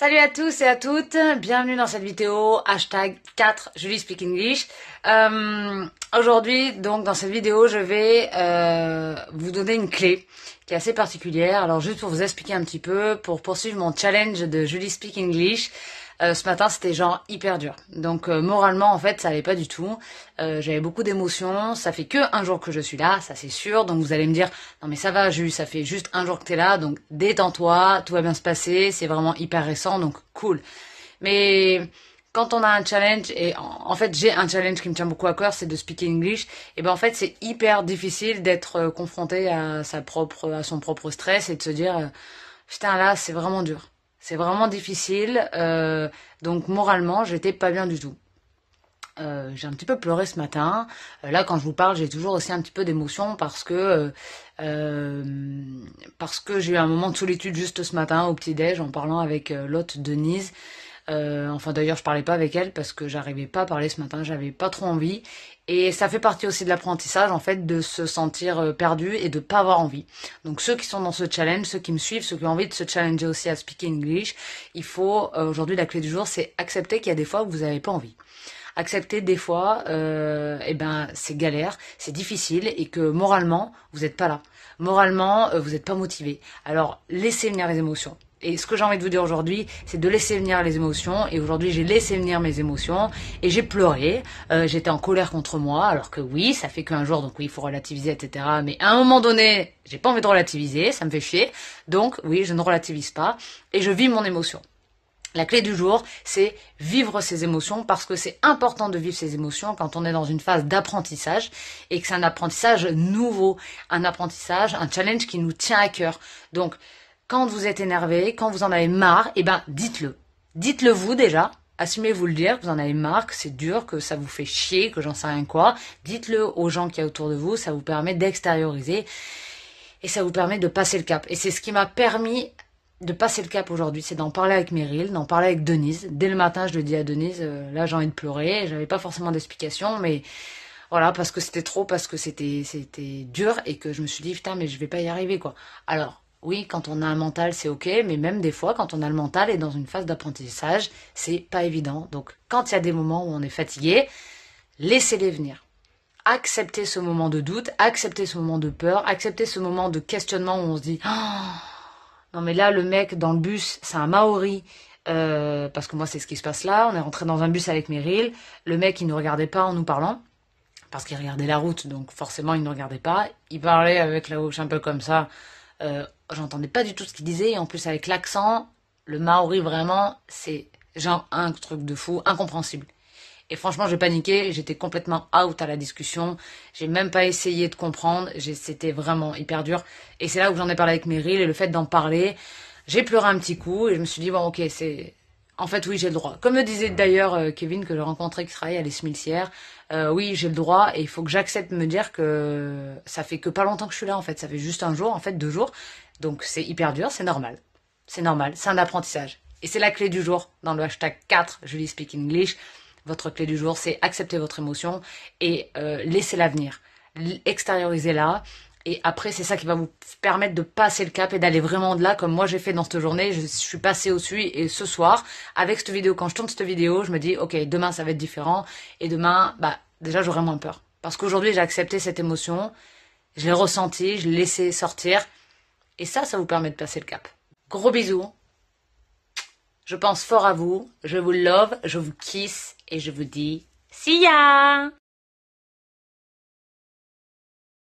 Salut à tous et à toutes, bienvenue dans cette vidéo hashtag 4 Julie Speak English. Euh, aujourd'hui, donc dans cette vidéo, je vais euh, vous donner une clé qui est assez particulière. Alors juste pour vous expliquer un petit peu, pour poursuivre mon challenge de Julie Speak English, euh, ce matin, c'était genre hyper dur. Donc euh, moralement, en fait, ça allait pas du tout. Euh, J'avais beaucoup d'émotions. Ça fait que un jour que je suis là, ça c'est sûr. Donc vous allez me dire, non mais ça va, Jules, ça fait juste un jour que t'es là, donc détends-toi, tout va bien se passer. C'est vraiment hyper récent, donc cool. Mais quand on a un challenge et en, fait j'ai un challenge qui me tient beaucoup à cœur, c'est de speak English. Et ben en fait c'est hyper difficile d'être euh, confronté à sa propre, à son propre stress et de se dire putain là c'est vraiment dur. C'est vraiment difficile. Euh, donc moralement, j'étais pas bien du tout. Euh, j'ai un petit peu pleuré ce matin. Euh, là, quand je vous parle, j'ai toujours aussi un petit peu d'émotion parce que parce que j'ai eu un moment de solitude juste ce matin au petit déj en parlant avec l'hôte Denise euh, enfin d'ailleurs je parlais pas avec elle parce que j'arrivais pas à parler ce matin, j'avais pas trop envie. Et ça fait partie aussi de l'apprentissage en fait de se sentir euh, perdu et de pas avoir envie. Donc ceux qui sont dans ce challenge, ceux qui me suivent, ceux qui ont envie de se challenger aussi à speak English, il faut euh, aujourd'hui la clé du jour c'est accepter qu'il y a des fois où vous n'avez pas envie accepter des fois, euh, eh ben, c'est galère, c'est difficile et que moralement, vous n'êtes pas là. Moralement, euh, vous n'êtes pas motivé. Alors, laissez venir les émotions. Et ce que j'ai envie de vous dire aujourd'hui, c'est de laisser venir les émotions. Et aujourd'hui, j'ai laissé venir mes émotions et j'ai pleuré. Euh, j'étais en colère contre moi, alors que oui, ça fait qu'un jour, donc oui, il faut relativiser, etc. Mais à un moment donné, j'ai pas envie de relativiser, ça me fait chier. Donc oui, je ne relativise pas et je vis mon émotion. La clé du jour, c'est vivre ses émotions parce que c'est important de vivre ses émotions quand on est dans une phase d'apprentissage et que c'est un apprentissage nouveau, un apprentissage, un challenge qui nous tient à cœur. Donc, quand vous êtes énervé, quand vous en avez marre, eh ben, dites-le. Dites-le vous déjà. Assumez-vous le dire, que vous en avez marre, que c'est dur, que ça vous fait chier, que j'en sais rien quoi. Dites-le aux gens qui y autour de vous, ça vous permet d'extérioriser et ça vous permet de passer le cap. Et c'est ce qui m'a permis de passer le cap aujourd'hui, c'est d'en parler avec Meryl, d'en parler avec Denise. Dès le matin, je le dis à Denise, euh, là j'ai envie de pleurer, j'avais pas forcément d'explication, mais voilà, parce que c'était trop, parce que c'était c'était dur et que je me suis dit putain mais je vais pas y arriver quoi. Alors oui, quand on a un mental, c'est ok, mais même des fois, quand on a le mental et dans une phase d'apprentissage, c'est pas évident. Donc quand il y a des moments où on est fatigué, laissez-les venir. Acceptez ce moment de doute, acceptez ce moment de peur, acceptez ce moment de questionnement où on se dit oh, non mais là le mec dans le bus, c'est un Maori. Euh, parce que moi c'est ce qui se passe là, on est rentré dans un bus avec Meryl, le mec il nous regardait pas en nous parlant, parce qu'il regardait la route, donc forcément il ne regardait pas, il parlait avec la bouche un peu comme ça, euh, j'entendais pas du tout ce qu'il disait, et en plus avec l'accent, le maori vraiment, c'est genre un truc de fou, incompréhensible. Et franchement, j'ai paniqué, j'étais complètement out à la discussion. J'ai même pas essayé de comprendre, c'était vraiment hyper dur. Et c'est là où j'en ai parlé avec Meryl et le fait d'en parler, j'ai pleuré un petit coup et je me suis dit, bon, ok, c'est. En fait, oui, j'ai le droit. Comme me disait d'ailleurs euh, Kevin que je rencontré qui travaille à Les euh, oui, j'ai le droit et il faut que j'accepte de me dire que ça fait que pas longtemps que je suis là, en fait. Ça fait juste un jour, en fait, deux jours. Donc c'est hyper dur, c'est normal. C'est normal, c'est un apprentissage. Et c'est la clé du jour dans le hashtag 4 Julie Speak English. Votre clé du jour, c'est accepter votre émotion et euh, laisser l'avenir. l'avenir. la Et après, c'est ça qui va vous permettre de passer le cap et d'aller vraiment de là, comme moi j'ai fait dans cette journée. Je suis passée au-dessus et ce soir, avec cette vidéo, quand je tourne cette vidéo, je me dis, ok, demain ça va être différent. Et demain, bah, déjà j'aurai moins peur. Parce qu'aujourd'hui, j'ai accepté cette émotion, je l'ai ressentie, je l'ai laissée sortir. Et ça, ça vous permet de passer le cap. Gros bisous. Je pense fort à vous. Je vous love. Je vous kiss et je vous dis see ya!